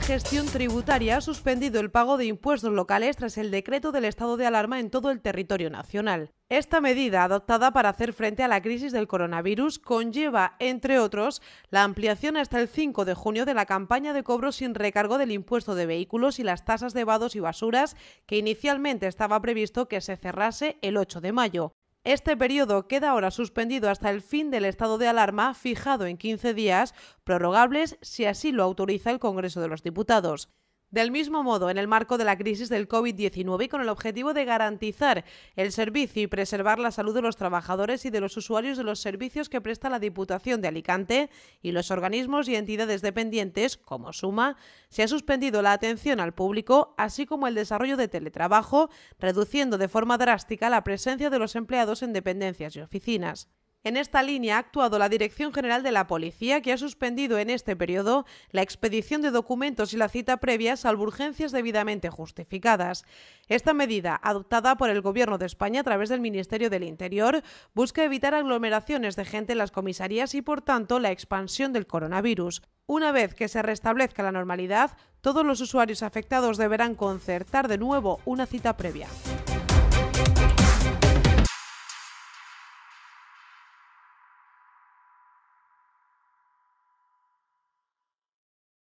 gestión tributaria ha suspendido el pago de impuestos locales tras el decreto del estado de alarma en todo el territorio nacional. Esta medida, adoptada para hacer frente a la crisis del coronavirus, conlleva, entre otros, la ampliación hasta el 5 de junio de la campaña de cobro sin recargo del impuesto de vehículos y las tasas de vados y basuras, que inicialmente estaba previsto que se cerrase el 8 de mayo. Este periodo queda ahora suspendido hasta el fin del estado de alarma fijado en 15 días, prorrogables si así lo autoriza el Congreso de los Diputados. Del mismo modo, en el marco de la crisis del COVID-19 y con el objetivo de garantizar el servicio y preservar la salud de los trabajadores y de los usuarios de los servicios que presta la Diputación de Alicante y los organismos y entidades dependientes, como Suma, se ha suspendido la atención al público, así como el desarrollo de teletrabajo, reduciendo de forma drástica la presencia de los empleados en dependencias y oficinas. En esta línea ha actuado la Dirección General de la Policía, que ha suspendido en este periodo la expedición de documentos y la cita previa, salvo urgencias debidamente justificadas. Esta medida, adoptada por el Gobierno de España a través del Ministerio del Interior, busca evitar aglomeraciones de gente en las comisarías y, por tanto, la expansión del coronavirus. Una vez que se restablezca la normalidad, todos los usuarios afectados deberán concertar de nuevo una cita previa.